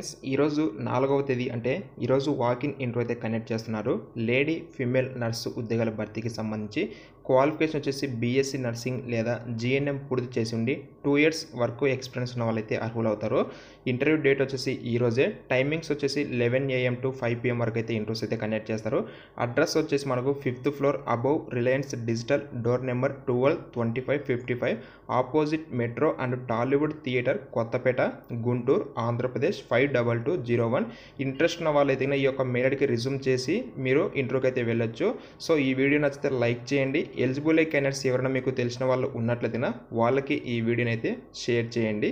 friends ఈరోజు నాలుగవ తేదీ అంటే ఈరోజు వాకింగ్ ఇంటర్వ్యూ అయితే కండక్ట్ చేస్తున్నారు లేడీ ఫిమేల్ నర్సు ఉద్యోగాల భర్తీకి సంబంధించి క్వాలిఫికేషన్ వచ్చేసి బీఎస్సీ నర్సింగ్ లేదా జీఎన్ఎం పూర్తి చేసి ఉండి టూ ఇయర్స్ వరకు ఎక్స్పీరియన్స్ ఉన్న వాళ్ళైతే అర్హులవుతారు ఇంటర్వ్యూ డేట్ వచ్చేసి ఈరోజే టైమింగ్స్ వచ్చేసి eleven AM to five PM వరకు అయితే ఇంటర్వ్యూస్ అయితే కండక్ట్ చేస్తారు అడ్రస్ వచ్చేసి మనకు fifth floor above Reliance Digital door number twelve twenty five fifty five opposite metro and Tollywood theatre Kothapeta Guntur Andhra Pradesh five double two zero one interest ఉన్న వాళ్ళైతే ఈ యొక్క మెయిల్ ఐడికి రిజ్యూమ్ చేసి మీరు ఇంటర్వ్యూకి అయితే వెళ్ళొచ్చు సో ఈ వీడియో నచ్చితే లైక్ చేయండి ఎలిజిబుల్ క్యాండిడేట్స్ ఎవరైనా మీకు తెలిసిన వాళ్ళు ఉన్నట్లయితే వాళ్ళకి ఈ వీడియోని అయితే షేర్ చేయండి